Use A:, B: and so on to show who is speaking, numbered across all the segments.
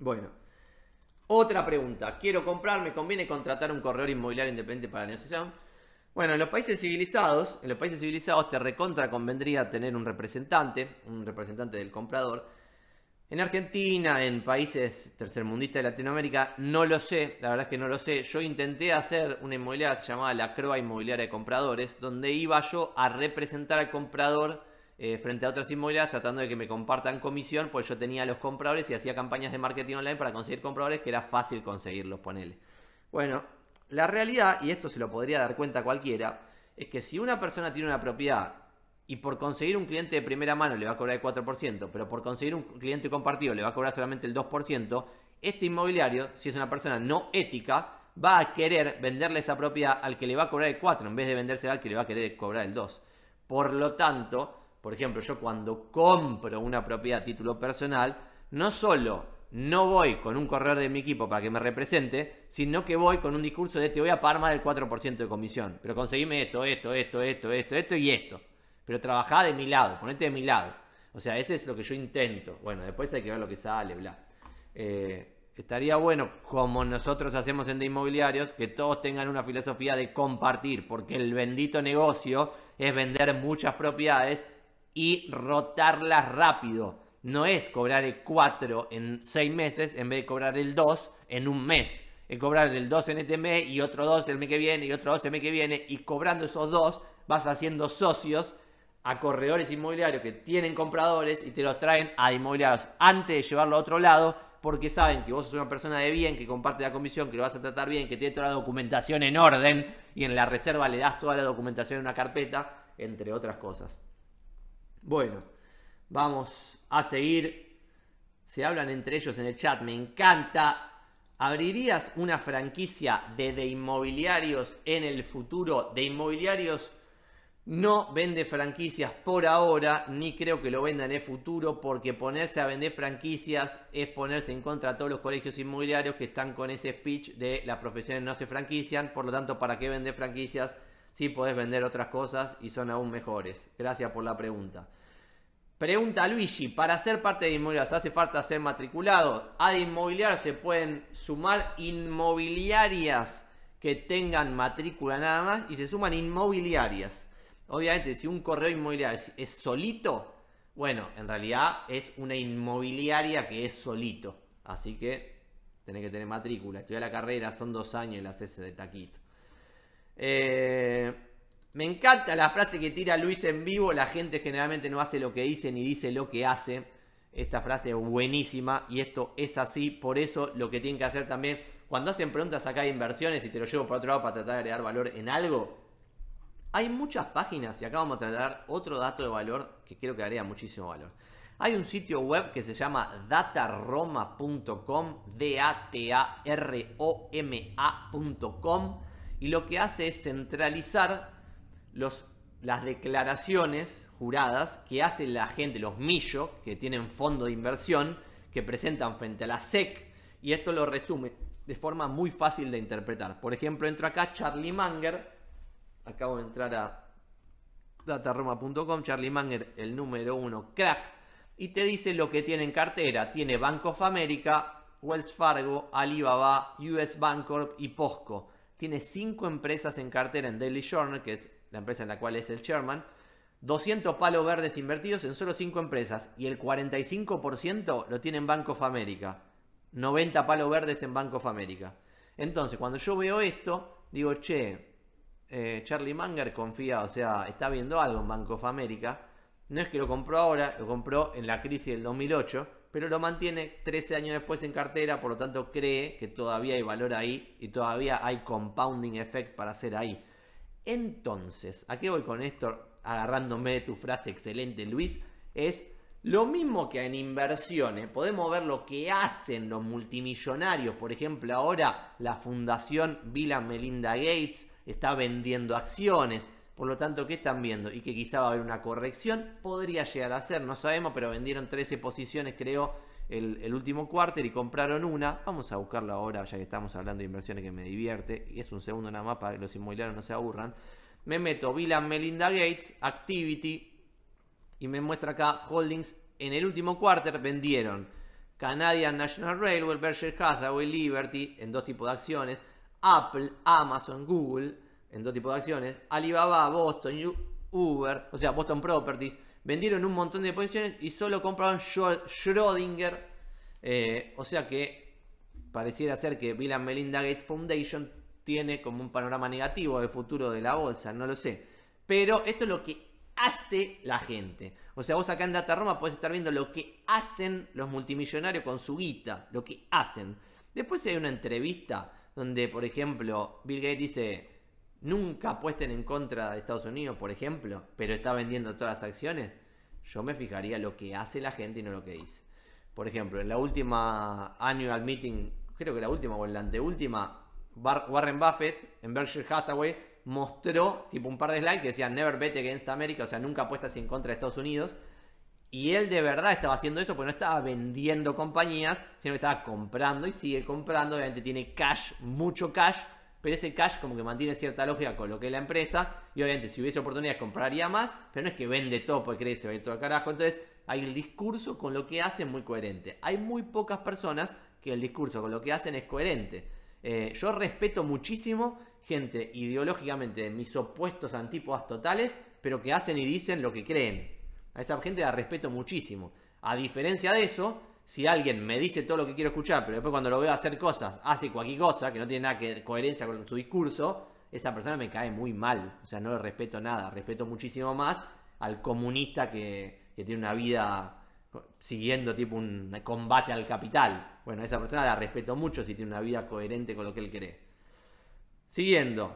A: Bueno. Otra pregunta. Quiero comprar, conviene contratar un corredor inmobiliario independiente para la negociación? Bueno, en los países civilizados, en los países civilizados te recontra convendría tener un representante, un representante del comprador. En Argentina, en países tercermundistas de Latinoamérica, no lo sé, la verdad es que no lo sé. Yo intenté hacer una inmobiliaria llamada la Croa Inmobiliaria de Compradores, donde iba yo a representar al comprador eh, frente a otras inmobiliarias tratando de que me compartan comisión, pues yo tenía los compradores y hacía campañas de marketing online para conseguir compradores que era fácil conseguirlos, ponele. Bueno, la realidad, y esto se lo podría dar cuenta cualquiera, es que si una persona tiene una propiedad y por conseguir un cliente de primera mano le va a cobrar el 4%, pero por conseguir un cliente compartido le va a cobrar solamente el 2%, este inmobiliario, si es una persona no ética, va a querer venderle esa propiedad al que le va a cobrar el 4 en vez de vendérsela al que le va a querer cobrar el 2. Por lo tanto, por ejemplo, yo cuando compro una propiedad a título personal, no solo no voy con un correo de mi equipo para que me represente, sino que voy con un discurso de te voy a pagar más del 4% de comisión. Pero conseguime esto, esto, esto, esto, esto, esto y esto. Pero trabajá de mi lado, ponete de mi lado. O sea, ese es lo que yo intento. Bueno, después hay que ver lo que sale, bla. Eh, estaría bueno, como nosotros hacemos en de inmobiliarios, que todos tengan una filosofía de compartir, porque el bendito negocio es vender muchas propiedades y rotarlas rápido. No es cobrar el 4 en 6 meses en vez de cobrar el 2 en un mes. Es cobrar el 2 en este mes y otro 2 el mes que viene y otro 2 el mes que viene. Y cobrando esos dos vas haciendo socios a corredores inmobiliarios que tienen compradores y te los traen a inmobiliarios antes de llevarlo a otro lado porque saben que vos sos una persona de bien, que comparte la comisión, que lo vas a tratar bien, que tiene toda la documentación en orden y en la reserva le das toda la documentación en una carpeta, entre otras cosas. Bueno, vamos a seguir. Se hablan entre ellos en el chat, me encanta. ¿Abrirías una franquicia de, inmobiliarios en el futuro? De inmobiliarios no vende franquicias por ahora, ni creo que lo venda en el futuro, porque ponerse a vender franquicias es ponerse en contra de todos los colegios inmobiliarios que están con ese speech de las profesiones no se franquician, por lo tanto, ¿para qué vender franquicias? sí podés vender otras cosas y son aún mejores. Gracias por la pregunta. Pregunta Luigi, para ser parte de inmobiliarias hace falta ser matriculado. A de se pueden sumar inmobiliarias que tengan matrícula nada más y se suman inmobiliarias. Obviamente, si un correo inmobiliario es solito, bueno, en realidad es una inmobiliaria que es solito. Así que tenés que tener matrícula. Estudiar la carrera, son dos años y la haces de taquito. Eh, me encanta la frase que tira Luis en vivo. La gente generalmente no hace lo que dice ni dice lo que hace. Esta frase es buenísima y esto es así. Por eso lo que tienen que hacer también cuando hacen preguntas acá de inversiones y te lo llevo por otro lado para tratar de agregar valor en algo. Hay muchas páginas y acá vamos a tratar otro dato de valor que creo que agrega muchísimo valor. Hay un sitio web que se llama dataroma.com, D-A-T-A-R-O-M-A.com y lo que hace es centralizar las declaraciones juradas que hace la gente, los millos, que tienen fondo de inversión, que presentan frente a la SEC, y esto lo resume de forma muy fácil de interpretar. Por ejemplo, entro acá, Charlie Manger, acabo de entrar a dataroma.com, Charlie Manger, el número uno, crack, y te dice lo que tiene en cartera. Tiene Bank of America, Wells Fargo, Alibaba, US Bancorp y Posco tiene cinco empresas en cartera en Daily Journal, que es la empresa en la cual es el chairman, 200 palos verdes invertidos en solo 5 empresas y el 45% lo tiene en Bank of America. 90 palos verdes en Bank of America. Entonces, cuando yo veo esto, digo, che, eh, Charlie Munger confía, o sea, está viendo algo en Bank of America. No es que lo compró ahora, lo compró en la crisis del 2008 pero lo mantiene 13 años después en cartera, por lo tanto cree que todavía hay valor ahí y todavía hay compounding effect para hacer ahí. Entonces, ¿a qué voy con esto? Agarrándome de tu frase excelente, Luis, es lo mismo que en inversiones. Podemos ver lo que hacen los multimillonarios. Por ejemplo, ahora la fundación Bill Melinda Gates está vendiendo acciones por lo tanto, ¿qué están viendo? Y que quizá va a haber una corrección, podría llegar a ser, no sabemos, pero vendieron 13 posiciones, creo, el, último cuarter y compraron una. Vamos a buscarla ahora, ya que estamos hablando de inversiones que me divierte. Y es un segundo nada más para que los inmobiliarios no se aburran. Me meto Bill Melinda Gates, Activity, y me muestra acá Holdings. En el último cuarter vendieron Canadian National Railway, Berkshire Hathaway, Liberty, en dos tipos de acciones, Apple, Amazon, Google en dos tipos de acciones, Alibaba, Boston, Uber, o sea, Boston Properties, vendieron un montón de posiciones y solo compraron Schrödinger. Eh, o sea que pareciera ser que Bill and Melinda Gates Foundation tiene como un panorama negativo del futuro de la bolsa, no lo sé. Pero esto es lo que hace la gente. O sea, vos acá en Data Roma podés estar viendo lo que hacen los multimillonarios con su guita, lo que hacen. Después hay una entrevista donde, por ejemplo, Bill Gates dice, nunca apuesten en contra de Estados Unidos, por ejemplo, pero está vendiendo todas las acciones, yo me fijaría lo que hace la gente y no lo que dice. Por ejemplo, en la última annual meeting, creo que la última o la anteúltima, Warren Buffett en Berkshire Hathaway mostró tipo un par de slides que decían Never bet against America, o sea, nunca apuestas en contra de Estados Unidos. Y él de verdad estaba haciendo eso, Porque no estaba vendiendo compañías, sino que estaba comprando y sigue comprando. Obviamente tiene cash, mucho cash, pero ese cash como que mantiene cierta lógica con lo que es la empresa, y obviamente si hubiese oportunidad compraría más, pero no es que vende todo porque cree que se todo carajo, entonces hay el discurso con lo que hacen muy coherente. Hay muy pocas personas que el discurso con lo que hacen es coherente. Eh, yo respeto muchísimo gente ideológicamente de mis opuestos antípodas totales, pero que hacen y dicen lo que creen. A esa gente la respeto muchísimo. A diferencia de eso, si alguien me dice todo lo que quiero escuchar, pero después cuando lo veo hacer cosas, hace cualquier cosa que no tiene nada que coherencia con su discurso, esa persona me cae muy mal. O sea, no le respeto nada. Respeto muchísimo más al comunista que, tiene una vida siguiendo tipo un combate al capital. Bueno, esa persona la respeto mucho si tiene una vida coherente con lo que él cree. Siguiendo,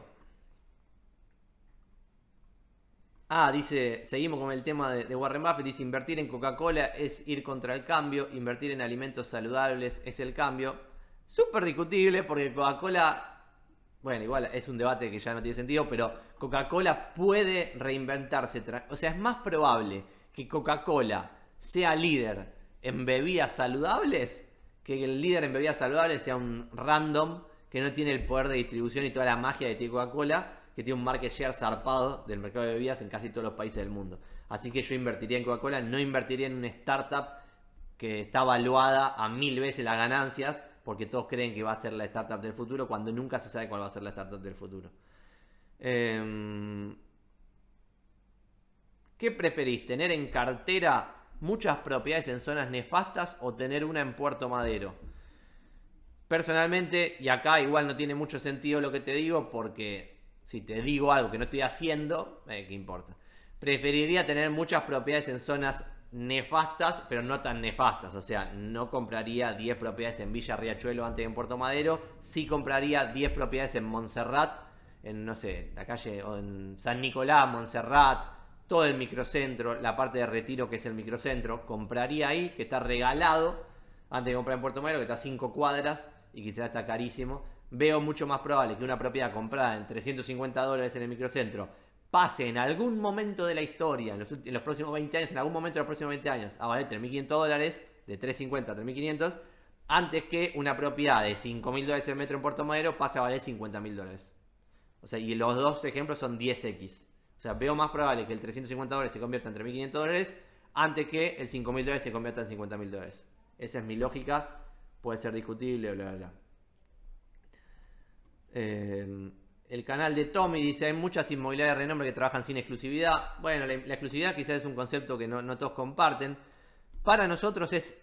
A: Ah, dice, seguimos con el tema de, Warren Buffett, dice, invertir en Coca-Cola es ir contra el cambio, invertir en alimentos saludables es el cambio. Súper discutible porque Coca-Cola, bueno, igual es un debate que ya no tiene sentido, pero Coca-Cola puede reinventarse. O sea, es más probable que Coca-Cola sea líder en bebidas saludables que el líder en bebidas saludables sea un random que no tiene el poder de distribución y toda la magia de Coca-Cola que tiene un market share zarpado del mercado de bebidas en casi todos los países del mundo. Así que yo invertiría en Coca-Cola, no invertiría en una startup que está valuada a mil veces las ganancias, porque todos creen que va a ser la startup del futuro, cuando nunca se sabe cuál va a ser la startup del futuro. Em, ¿Qué preferís? ¿Tener en cartera muchas propiedades en zonas nefastas o tener una en Puerto Madero? Personalmente, y acá igual no tiene mucho sentido lo que te digo, porque si te digo algo que no estoy haciendo, eh, ¿qué importa? Preferiría tener muchas propiedades en zonas nefastas, pero no tan nefastas. O sea, no compraría 10 propiedades en Villa Riachuelo antes que en Puerto Madero. Sí compraría 10 propiedades en Montserrat, en no sé, la calle, o en San Nicolás, Montserrat, todo el microcentro, la parte de retiro que es el microcentro. Compraría ahí, que está regalado, antes de comprar en Puerto Madero, que está a 5 cuadras y quizás está carísimo veo mucho más probable que una propiedad comprada en 350 dólares en el microcentro pase en algún momento de la historia, en los, próximos 20 años, en algún momento de los próximos 20 años, a valer 3.500 dólares, de 3.50 a 3.500, antes que una propiedad de 5.000 dólares el metro en Puerto Madero pase a valer 50.000 dólares. O sea, y los dos ejemplos son 10x. O sea, veo más probable que el 350 dólares se convierta en 3.500 dólares antes que el 5.000 dólares se convierta en 50.000 dólares. Esa es mi lógica. Puede ser discutible, bla, bla, bla. Em, el canal de Tommy dice, hay muchas inmobiliarias de renombre que trabajan sin exclusividad. Bueno, la, exclusividad quizás es un concepto que no, no, todos comparten. Para nosotros es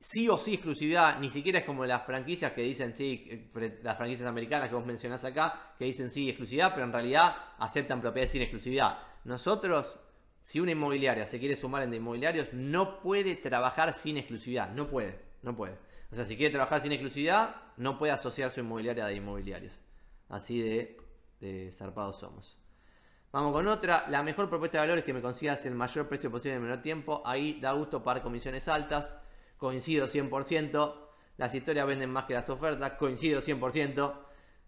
A: sí o sí exclusividad, ni siquiera es como las franquicias que dicen sí, eh, las franquicias americanas que vos mencionás acá, que dicen sí exclusividad, pero en realidad aceptan propiedades sin exclusividad. Nosotros, si una inmobiliaria se quiere sumar en de inmobiliarios, no puede trabajar sin exclusividad, no puede, no puede. O sea, si quiere trabajar sin exclusividad, no puede asociar su inmobiliaria de inmobiliarios. Así de, zarpados somos. Vamos con otra. La mejor propuesta de valores que me consigas el mayor precio posible en menor tiempo. Ahí da gusto para comisiones altas. Coincido 100%. Las historias venden más que las ofertas. Coincido 100%.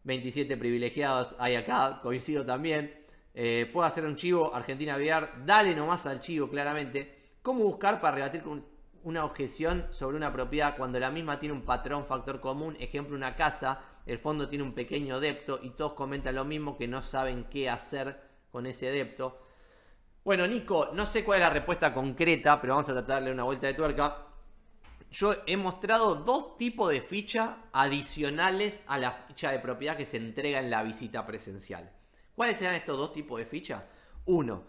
A: 27 privilegiados hay acá. Coincido también. Eh, puedo hacer un chivo Argentina VR. Dale nomás al chivo, claramente. ¿Cómo buscar para rebatir con una objeción sobre una propiedad cuando la misma tiene un patrón factor común, ejemplo una casa, el fondo tiene un pequeño adepto y todos comentan lo mismo que no saben qué hacer con ese adepto. Bueno, Nico, no sé cuál es la respuesta concreta, pero vamos a tratarle una vuelta de tuerca. Yo he mostrado dos tipos de fichas adicionales a la ficha de propiedad que se entrega en la visita presencial. ¿Cuáles serán estos dos tipos de fichas? Uno,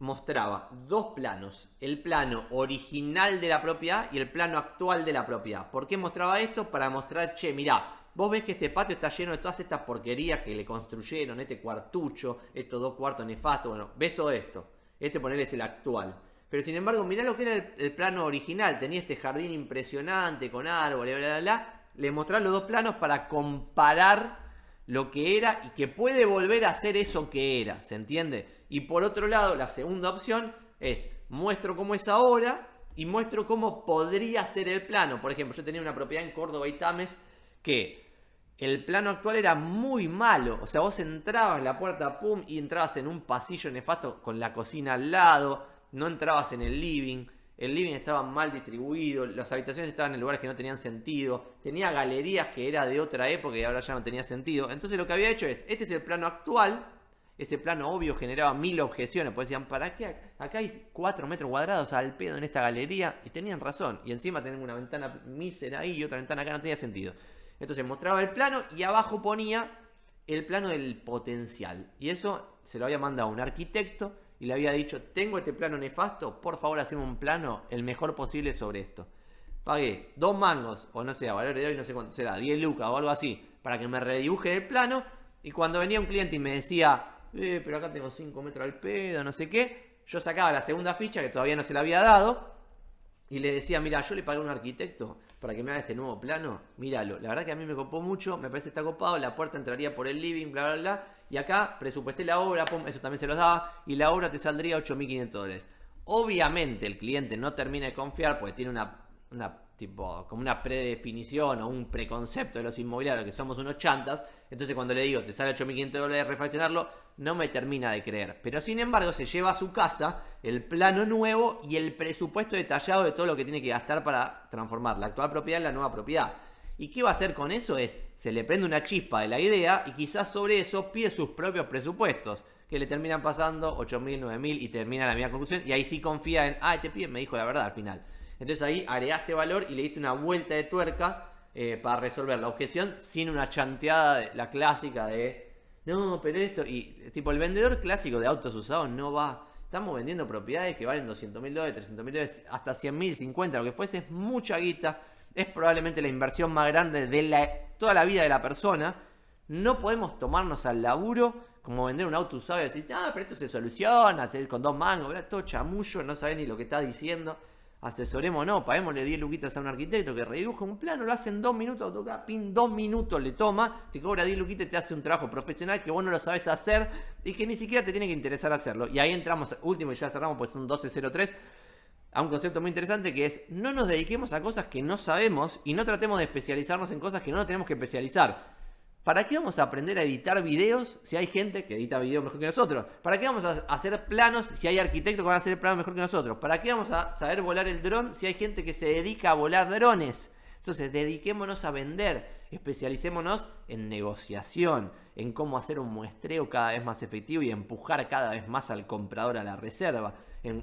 A: mostraba dos planos, el plano original de la propiedad y el plano actual de la propiedad. ¿Por qué mostraba esto? Para mostrar, che, mirá, vos ves que este patio está lleno de todas estas porquerías que le construyeron, este cuartucho, estos dos cuartos nefastos, bueno, ves todo esto. Este poner es el actual. Pero sin embargo, mirá lo que era el, plano original, tenía este jardín impresionante con árboles, bla, bla, bla. Le mostraba los dos planos para comparar lo que era y que puede volver a ser eso que era, ¿se entiende? Y por otro lado, la segunda opción es muestro cómo es ahora y muestro cómo podría ser el plano. Por ejemplo, yo tenía una propiedad en Córdoba y Tames que el plano actual era muy malo. O sea, vos entrabas la puerta, pum, y entrabas en un pasillo nefasto con la cocina al lado, no entrabas en el living. El living estaba mal distribuido, las habitaciones estaban en lugares que no tenían sentido, tenía galerías que era de otra época y ahora ya no tenía sentido. Entonces lo que había hecho es, este es el plano actual, ese plano obvio generaba mil objeciones, pues decían, ¿para qué? Acá hay 4 metros cuadrados al pedo en esta galería, y tenían razón, y encima tenían una ventana mísera ahí y otra ventana acá, no tenía sentido. Entonces mostraba el plano y abajo ponía el plano del potencial, y eso se lo había mandado a un arquitecto y le había dicho, tengo este plano nefasto, por favor hacemos un plano el mejor posible sobre esto. Pagué dos mangos, o no sé, a valor de hoy no sé cuánto será, 10 lucas o algo así, para que me redibuje el plano, y cuando venía un cliente y me decía, eh, pero acá tengo 5 metros al pedo, no sé qué. Yo sacaba la segunda ficha que todavía no se la había dado y le decía, mira, yo le pagué a un arquitecto para que me haga este nuevo plano, míralo, la verdad que a mí me copó mucho, me parece que está copado, la puerta entraría por el living, bla, bla, bla, y acá presupuesté la obra, pum, eso también se los daba, y la obra te saldría 8.500 dólares. Obviamente el cliente no termina de confiar porque tiene una tipo, como una predefinición o un preconcepto de los inmobiliarios, que somos unos chantas, entonces cuando le digo, te sale 8.500 dólares refaccionarlo, no me termina de creer. Pero sin embargo, se lleva a su casa el plano nuevo y el presupuesto detallado de todo lo que tiene que gastar para transformar la actual propiedad en la nueva propiedad. ¿Y qué va a hacer con eso? Es, se le prende una chispa de la idea y quizás sobre eso pide sus propios presupuestos, que le terminan pasando 8.000, 9.000 y termina la misma conclusión y ahí sí confía en, ah, este pie, me dijo la verdad al final. Entonces ahí agregaste valor y le diste una vuelta de tuerca eh, para resolver la objeción sin una chanteada, de, la clásica de, no, pero esto, y tipo el vendedor clásico de autos usados no va, estamos vendiendo propiedades que valen 200 mil dólares, 300 mil dólares, hasta 100 mil, 50, lo que fuese, es mucha guita, es probablemente la inversión más grande de la, toda la vida de la persona. No podemos tomarnos al laburo como vender un auto usado y decir, ah, pero esto se soluciona, con dos mangos, todo chamullo, no sabe ni lo que está diciendo asesoremos, o no, pagémosle 10 luquitas a un arquitecto que redibuje un plano, lo hace en 2 minutos, toca PIN 2 minutos le toma, te cobra 10 luquitas y te hace un trabajo profesional que vos no lo sabes hacer y que ni siquiera te tiene que interesar hacerlo. Y ahí entramos, último y ya cerramos, pues son 1203 a un concepto muy interesante que es no nos dediquemos a cosas que no sabemos y no tratemos de especializarnos en cosas que no nos tenemos que especializar. ¿Para qué vamos a aprender a editar videos si hay gente que edita videos mejor que nosotros? ¿Para qué vamos a hacer planos si hay arquitectos que van a hacer planos mejor que nosotros? ¿Para qué vamos a saber volar el dron si hay gente que se dedica a volar drones? Entonces, dediquémonos a vender, especialicémonos en negociación, en cómo hacer un muestreo cada vez más efectivo y empujar cada vez más al comprador a la reserva. Eh,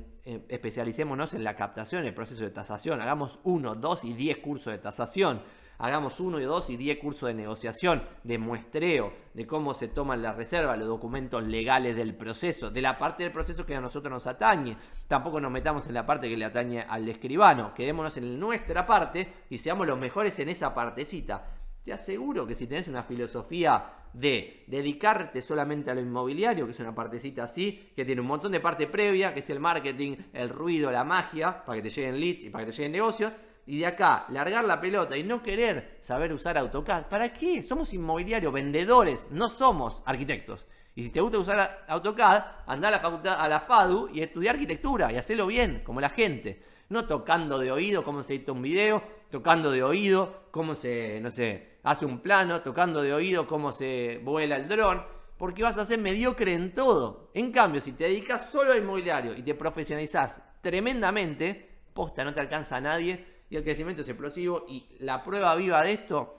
A: especialicémonos en la captación, en el proceso de tasación. Hagamos uno, dos y diez cursos de tasación hagamos uno y dos y diez cursos de negociación, de muestreo, de cómo se toman las reservas, los documentos legales del proceso, de la parte del proceso que a nosotros nos atañe. Tampoco nos metamos en la parte que le atañe al escribano. Quedémonos en nuestra parte y seamos los mejores en esa partecita. Te aseguro que si tenés una filosofía de dedicarte solamente a lo inmobiliario, que es una partecita así, que tiene un montón de parte previa, que es el marketing, el ruido, la magia, para que te lleguen leads y para que te lleguen negocios, y de acá largar la pelota y no querer saber usar AutoCAD, ¿para qué? Somos inmobiliarios, vendedores, no somos arquitectos. Y si te gusta usar AutoCAD, anda a la, facultad, a la FADU y estudia arquitectura y hacelo bien, como la gente. No tocando de oído cómo se edita un video, tocando de oído cómo se, no hace un plano, tocando de oído cómo se vuela el dron, porque vas a ser mediocre en todo. En cambio, si te dedicas solo al inmobiliario y te profesionalizás tremendamente, posta, no te alcanza a nadie y el crecimiento es explosivo y la prueba viva de esto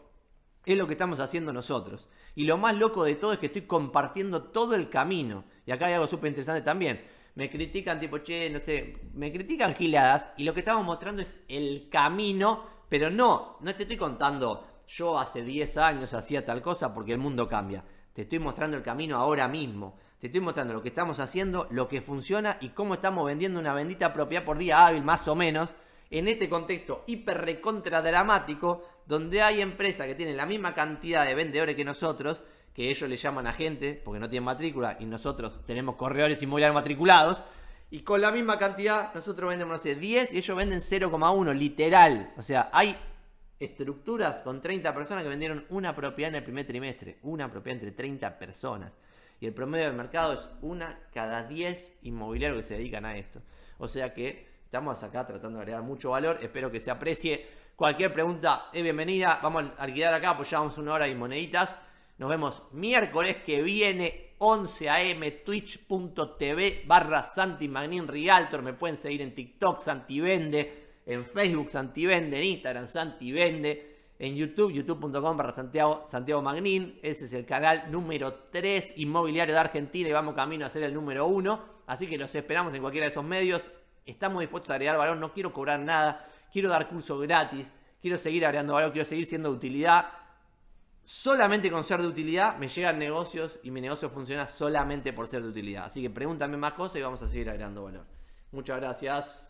A: es lo que estamos haciendo nosotros. Y lo más loco de todo es que estoy compartiendo todo el camino. Y acá hay algo súper interesante también. Me critican tipo, che, no sé, me critican giladas y lo que estamos mostrando es el camino, pero no, no te estoy contando, yo hace 10 años hacía tal cosa porque el mundo cambia. Te estoy mostrando el camino ahora mismo. Te estoy mostrando lo que estamos haciendo, lo que funciona y cómo estamos vendiendo una bendita propiedad por día hábil, más o menos, en este contexto hiper recontra dramático, donde hay empresas que tienen la misma cantidad de vendedores que nosotros, que ellos le llaman agente porque no tienen matrícula y nosotros tenemos corredores inmobiliarios matriculados. Y con la misma cantidad, nosotros vendemos, no sé, 10 y ellos venden 0,1, literal. O sea, hay estructuras con 30 personas que vendieron una propiedad en el primer trimestre, una propiedad entre 30 personas. Y el promedio del mercado es una cada 10 inmobiliarios que se dedican a esto. O sea que Estamos acá tratando de agregar mucho valor. Espero que se aprecie. Cualquier pregunta es bienvenida. Vamos a alquilar acá, pues ya una hora y moneditas. Nos vemos miércoles que viene, 11 a.m. twitch.tv barra Santi Magnin Rialtor. Me pueden seguir en TikTok, Santi Vende, en Facebook, Santi Vende, en Instagram, Santi Vende en YouTube, youtube.com barra Santiago, Santiago Magnin. Ese es el canal número 3 inmobiliario de Argentina y vamos camino a ser el número 1. Así que los esperamos en cualquiera de esos medios estamos dispuestos a agregar valor, no quiero cobrar nada, quiero dar curso gratis, quiero seguir agregando valor, quiero seguir siendo de utilidad. Solamente con ser de utilidad me llegan negocios y mi negocio funciona solamente por ser de utilidad. Así que pregúntame más cosas y vamos a seguir agregando valor. Muchas gracias.